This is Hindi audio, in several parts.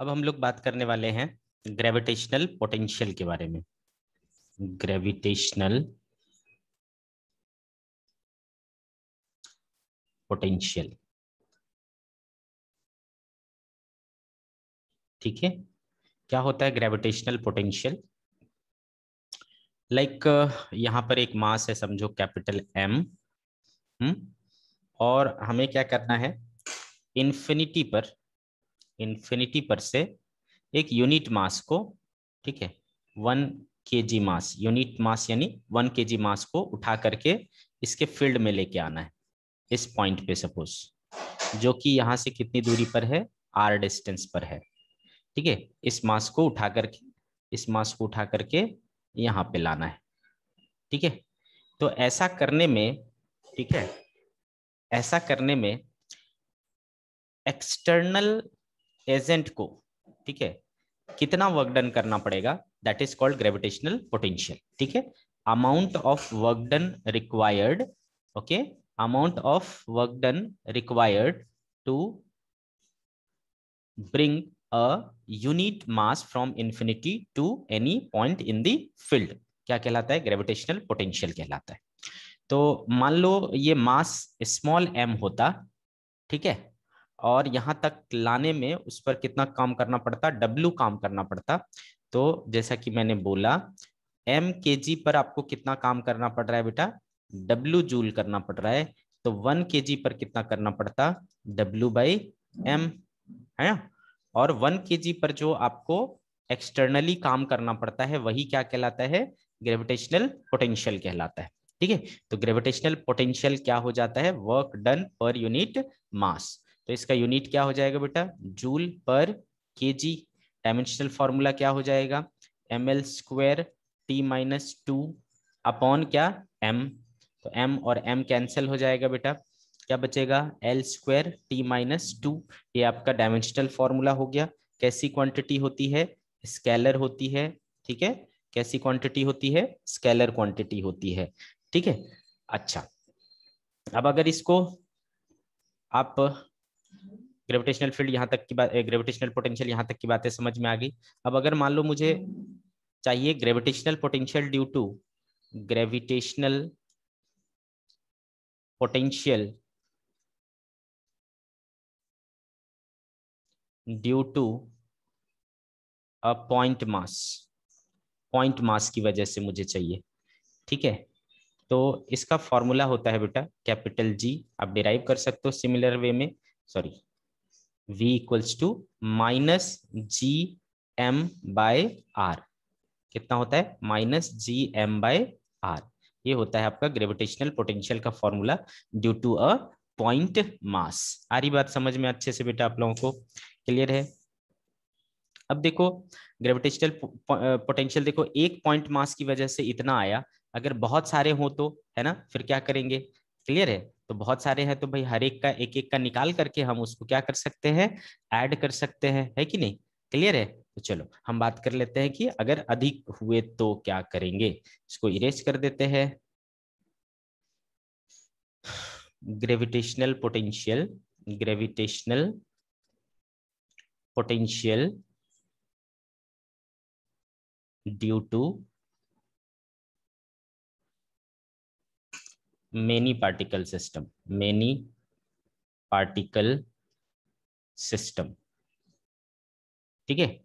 अब हम लोग बात करने वाले हैं ग्रेविटेशनल पोटेंशियल के बारे में ग्रेविटेशनल पोटेंशियल ठीक है क्या होता है ग्रेविटेशनल पोटेंशियल लाइक यहां पर एक मास है समझो कैपिटल एम हम्म? और हमें क्या करना है इन्फिनिटी पर इन्फिनिटी पर से एक यूनिट मास को ठीक है वन के जी मास यूनिट मास यानी वन के जी मास को उठा करके इसके फील्ड में लेके आना है इस पॉइंट पे सपोज जो कि यहाँ से कितनी दूरी पर है आर डिस्टेंस पर है ठीक है इस मास को उठा करके इस मास को उठा करके यहाँ पे लाना है ठीक है तो ऐसा करने में ठीक है ऐसा करने में एक्सटर्नल एजेंट को ठीक है कितना वर्क डन करना पड़ेगा that is called gravitational potential ठीक है amount of work done required okay amount of work done required to bring a unit mass from infinity to any point in the field क्या कहलाता है ग्रेविटेशनल पोटेंशियल कहलाता है तो मान लो ये मास स्मॉल एम होता ठीक है और यहाँ तक लाने में उस पर कितना काम करना पड़ता डब्ल्यू काम करना पड़ता तो जैसा कि मैंने बोला एम के जी पर आपको कितना काम करना पड़ रहा है बेटा डब्ल्यू जूल करना पड़ रहा है तो वन के जी पर कितना करना पड़ता डब्ल्यू बाई एम है ना और वन के जी पर जो आपको एक्सटर्नली काम करना पड़ता है वही क्या कहलाता है ग्रेविटेशनल पोटेंशियल कहलाता है ठीक है तो ग्रेविटेशनल पोटेंशियल क्या हो जाता है वर्क डन पर यूनिट मास तो इसका यूनिट क्या हो जाएगा बेटा जूल पर के जी डायमेंशनल फॉर्मूला क्या हो जाएगा M L square T minus two upon क्या एम तो एम और एम कैंसिल हो जाएगा बेटा क्या बचेगा L square T minus two ये आपका डायमेंशनल फॉर्मूला हो गया कैसी क्वांटिटी होती है स्केलर होती है ठीक है कैसी क्वांटिटी होती है स्केलर क्वांटिटी होती है ठीक है अच्छा अब अगर इसको आप ग्रेविटेशनल फील्ड यहाँ तक की बात ग्रेविटेशनल पोटेंशियल यहाँ तक की बातें समझ में आ गई अब अगर मान लो मुझे चाहिए gravitational potential due to gravitational potential due to a point mass point mass की वजह से मुझे चाहिए ठीक है तो इसका फॉर्मूला होता है बेटा कैपिटल जी आप डिराइव कर सकते हो सिमिलर वे में sorry v equals to minus G M by R कितना होता है minus G M by R ये होता है आपका ग्रेविटेशनल पोटेंशियल का formula due to a point mass आ रही बात समझ में अच्छे से बेटा आप लोगों को क्लियर है अब देखो ग्रेविटेशनल पोटेंशियल देखो एक पॉइंट मास की वजह से इतना आया अगर बहुत सारे हो तो है ना फिर क्या करेंगे क्लियर है तो बहुत सारे हैं तो भाई हर एक का एक एक का निकाल करके हम उसको क्या कर सकते हैं ऐड कर सकते हैं है कि नहीं क्लियर है तो चलो हम बात कर लेते हैं कि अगर अधिक हुए तो क्या करेंगे इसको इरेज कर देते हैं gravitational potential gravitational potential due to many particle system many particle system ठीक है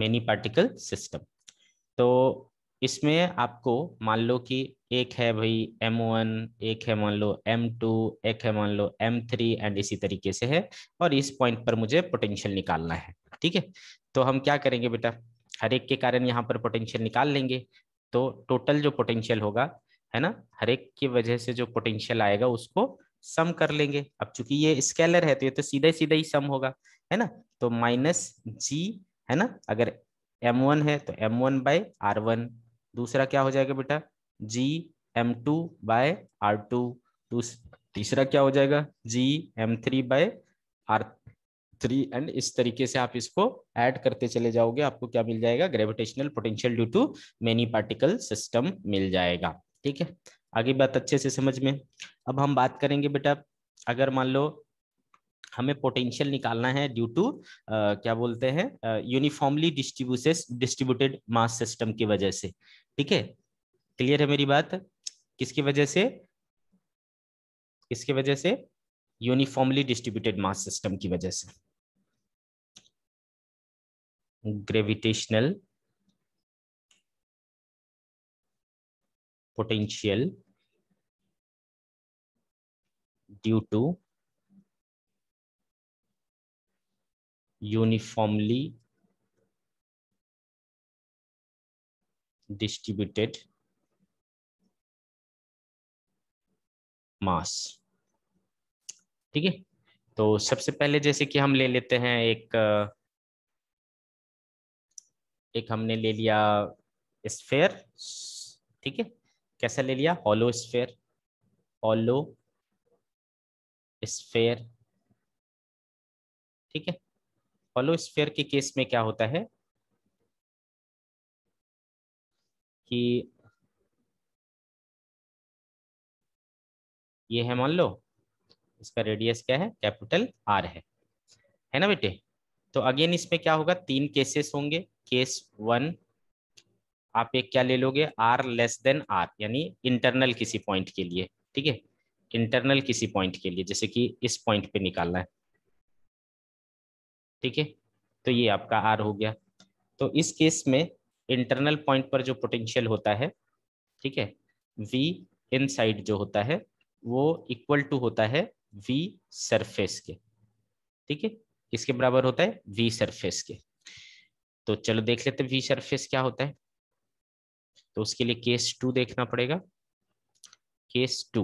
मेनी पार्टिकल सिस्टम तो इसमें आपको मान लो कि एक है भाई M1 एक है मान लो M2 एक है मान लो M3 एंड इसी तरीके से है और इस पॉइंट पर मुझे पोटेंशियल निकालना है ठीक है तो हम क्या करेंगे बेटा हर एक के कारण यहाँ पर पोटेंशियल निकाल लेंगे तो टोटल जो पोटेंशियल होगा है ना हर एक की वजह से जो पोटेंशियल आएगा उसको सम कर लेंगे अब चूंकि ये स्केलर है तो ये तो सीधा सीधा ही सम होगा है ना तो माइनस जी है ना अगर एम वन है तो M one by R one दूसरा क्या हो जाएगा बेटा G M two by R two तीसरा क्या हो जाएगा G M three by R three and इस तरीके से आप इसको ऐड करते चले जाओगे आपको क्या मिल जाएगा gravitational potential due to many particle system मिल जाएगा ठीक है आगे बात अच्छे से समझ में अब हम बात करेंगे बेटा अगर मान लो हमें पोटेंशियल निकालना है ड्यू टू क्या बोलते हैं uniformly distribution distributed mass system की वजह से ठीक है क्लियर है मेरी बात किसकी वजह से किसकी वजह से यूनिफॉर्मली डिस्ट्रीब्यूटेड मास सिस्टम की वजह से gravitational potential due to uniformly distributed mass ठीक है तो सबसे पहले जैसे कि हम ले लेते हैं एक एक हमने ले लिया स्फेयर ठीक है कैसा ले लिया हॉलो स्फेयर हॉलो स्फेयर ठीक है हॉलो स्फेयर के केस में क्या होता है कि ये है मान लो इसका रेडियस क्या है कैपिटल आर है है ना बेटे तो अगेन इसमें क्या होगा तीन केसेस होंगे केस वन आप एक क्या ले लोगे आर लेस देन आर यानी इंटरनल किसी पॉइंट के लिए ठीक है इंटरनल किसी पॉइंट के लिए जैसे कि इस पॉइंट पे निकालना है ठीक है तो ये आपका आर हो गया तो इस केस में इंटरनल पॉइंट पर जो पोटेंशियल होता है ठीक है वी साइड जो होता है वो इक्वल टू होता है वी सरफेस के ठीक है इसके बराबर होता है वी सरफेस के तो चलो देख लेते वी सरफेस क्या होता है तो उसके लिए केस टू देखना पड़ेगा case two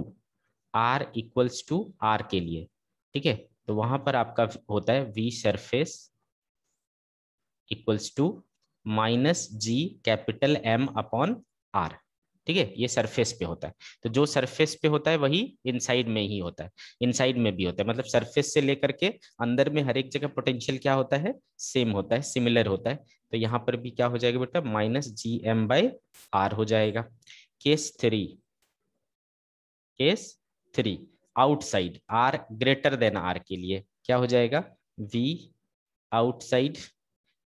R equals to R के लिए ठीक है तो वहां पर आपका होता है V surface equals to minus G capital M upon R ठीक है ये सरफेस पे होता है तो जो सरफेस पे होता है वही इनसाइड में ही होता है इनसाइड में भी होता है मतलब सरफेस से लेकर के अंदर में हर एक जगह पोटेंशियल क्या होता है सेम होता है सिमिलर होता है तो यहाँ पर भी क्या हो जाएगा बेटा minus G M by R हो जाएगा case three case three outside R greater than R के लिए क्या हो जाएगा V outside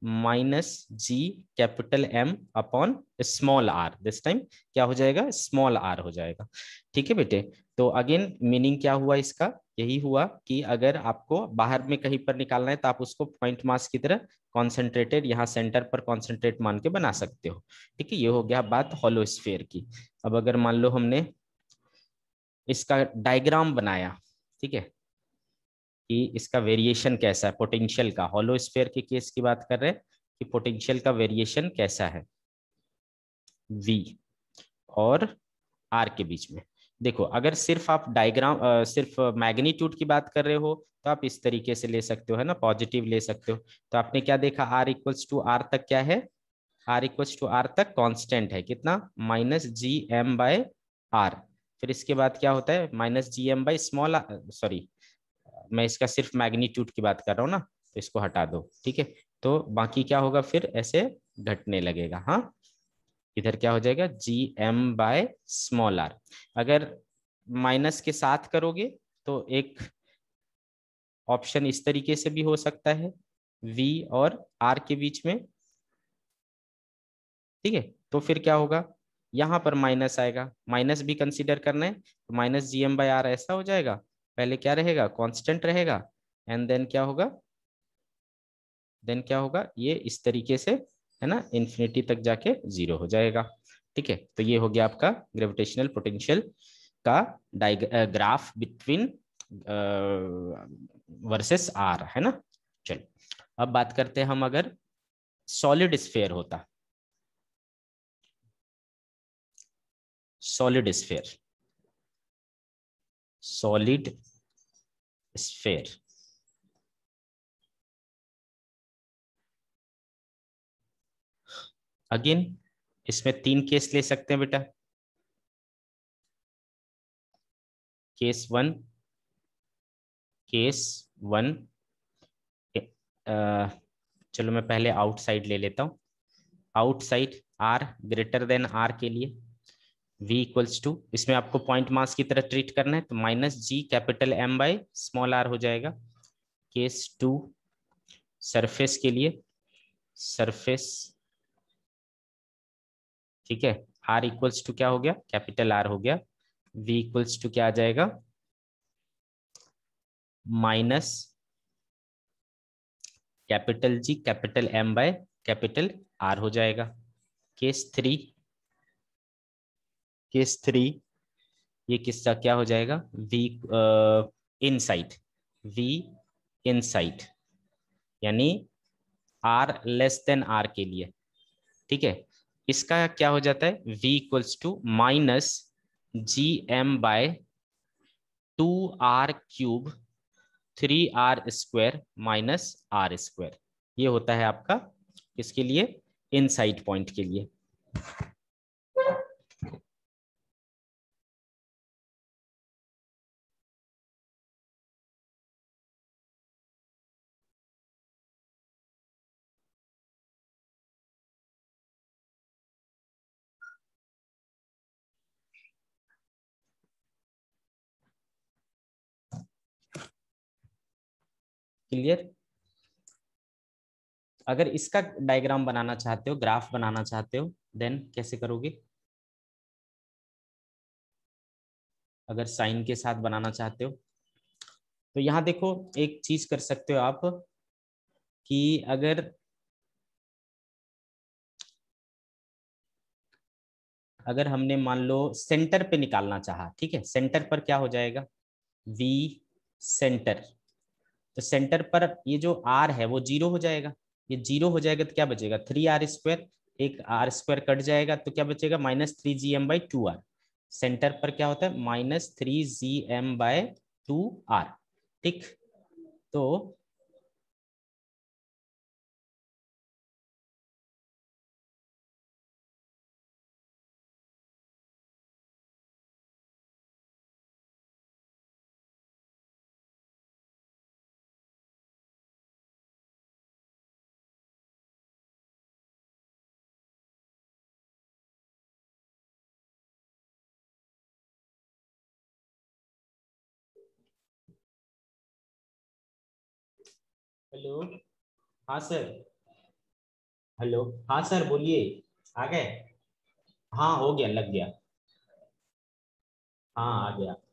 minus G capital M upon small R this time क्या हो जाएगा स्मॉल आर हो जाएगा ठीक है बेटे तो अगेन मीनिंग क्या हुआ इसका यही हुआ कि अगर आपको बाहर में कहीं पर निकालना है तो आप उसको पॉइंट मास की तरह कॉन्सेंट्रेटेड यहाँ सेंटर पर कॉन्सेंट्रेट मान के बना सकते हो ठीक है ये हो गया बात हॉलो स्फेयर की अब अगर मान लो हमने इसका डायग्राम बनाया ठीक है कि इसका वेरिएशन कैसा है पोटेंशियल का हॉलो स्पेयर के केस की बात कर रहे हैं कि पोटेंशियल का वेरिएशन कैसा है वी और आर के बीच में देखो अगर सिर्फ आप डायग्राम सिर्फ मैग्नीट्यूड की बात कर रहे हो तो आप इस तरीके से ले सकते हो है ना पॉजिटिव ले सकते हो तो आपने क्या देखा आर इक्वल्स टू आर तक क्या है आर इक्वल्स टू आर तक कांस्टेंट है कितना minus G M by R फिर इसके बाद क्या होता है minus G M by small sorry मैं इसका सिर्फ मैग्नीट्यूड की बात कर रहा हूँ ना तो इसको हटा दो ठीक है तो बाकी क्या होगा फिर ऐसे घटने लगेगा हाँ इधर क्या हो जाएगा G M by small R अगर माइनस के साथ करोगे तो एक ऑप्शन इस तरीके से भी हो सकता है वी और आर के बीच में ठीक है तो फिर क्या होगा यहां पर माइनस आएगा माइनस भी कंसिडर करना है तो माइनस जी एम आर ऐसा हो जाएगा पहले क्या रहेगा कांस्टेंट रहेगा एंड देन क्या होगा देन क्या होगा ये इस तरीके से है ना इन्फिनिटी तक जाके जीरो हो जाएगा ठीक है तो ये हो गया आपका ग्रेविटेशनल पोटेंशियल का ग्राफ बिटवीन वर्सेस आर है ना चल अब बात करते हैं हम अगर सॉलिड स्फेयर होता solid sphere solid sphere. Again इसमें तीन केस ले सकते हैं बेटा केस वन केस वन चलो मैं पहले आउटसाइड ले लेता हूं outside R greater than R के लिए v इक्वल्स टू इसमें आपको पॉइंट मास की तरह ट्रीट करना है तो minus G capital M by small R हो जाएगा केस टू सरफेस के लिए सरफेस ठीक है आर इक्वल्स टू क्या हो गया कैपिटल आर हो गया v इक्वल्स टू क्या आ जाएगा minus capital G capital M by capital R हो जाएगा केस थ्री केस थ्री ये किस्सा क्या हो जाएगा वी इनसाइट वी इनसाइट यानी आर लेस देन आर के लिए ठीक है इसका क्या हो जाता है v equals to minus G M by two R cube three R square minus R square ये होता है आपका किसके लिए साइट पॉइंट के लिए क्लियर अगर इसका डायग्राम बनाना चाहते हो ग्राफ बनाना चाहते हो देन कैसे करोगे अगर साइन के साथ बनाना चाहते हो तो यहां देखो एक चीज कर सकते हो आप कि अगर अगर हमने मान लो सेंटर पे निकालना चाहा ठीक है सेंटर पर क्या हो जाएगा वी सेंटर तो सेंटर पर ये जो आर है वो जीरो हो जाएगा ये जीरो हो जाएगा तो क्या बचेगा थ्री आर स्क्वायर एक आर स्क्वायर कट जाएगा तो क्या बचेगा minus three G M by two R centre पर क्या होता है minus three G M by two R ठीक तो हेलो हाँ सर हेलो हाँ सर बोलिए आ गए हाँ हो गया लग गया हाँ आ गया